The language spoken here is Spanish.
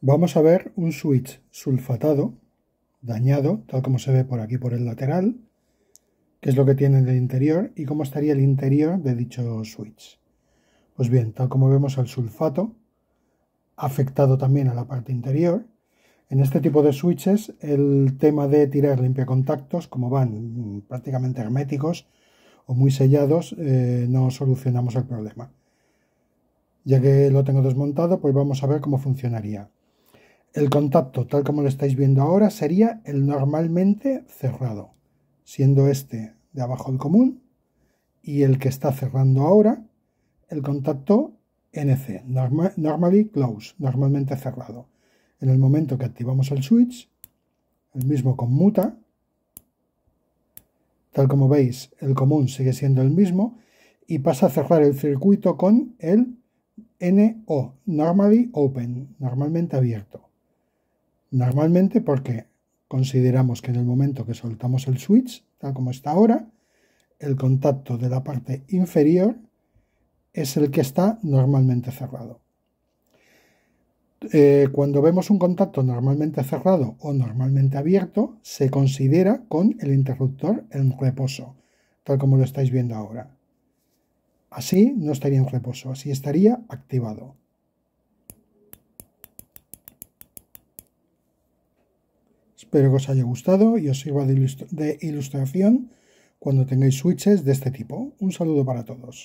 Vamos a ver un switch sulfatado, dañado, tal como se ve por aquí por el lateral, qué es lo que tiene en el interior y cómo estaría el interior de dicho switch. Pues bien, tal como vemos el sulfato, afectado también a la parte interior, en este tipo de switches el tema de tirar contactos, como van prácticamente herméticos o muy sellados, eh, no solucionamos el problema. Ya que lo tengo desmontado, pues vamos a ver cómo funcionaría. El contacto, tal como lo estáis viendo ahora, sería el normalmente cerrado, siendo este de abajo el común y el que está cerrando ahora, el contacto NC, normally closed, normalmente cerrado. En el momento que activamos el switch, el mismo conmuta, tal como veis, el común sigue siendo el mismo y pasa a cerrar el circuito con el NO, normally open, normalmente abierto. Normalmente porque consideramos que en el momento que soltamos el switch, tal como está ahora, el contacto de la parte inferior es el que está normalmente cerrado. Eh, cuando vemos un contacto normalmente cerrado o normalmente abierto, se considera con el interruptor en reposo, tal como lo estáis viendo ahora. Así no estaría en reposo, así estaría activado. Espero que os haya gustado y os sirva de, de ilustración cuando tengáis switches de este tipo. Un saludo para todos.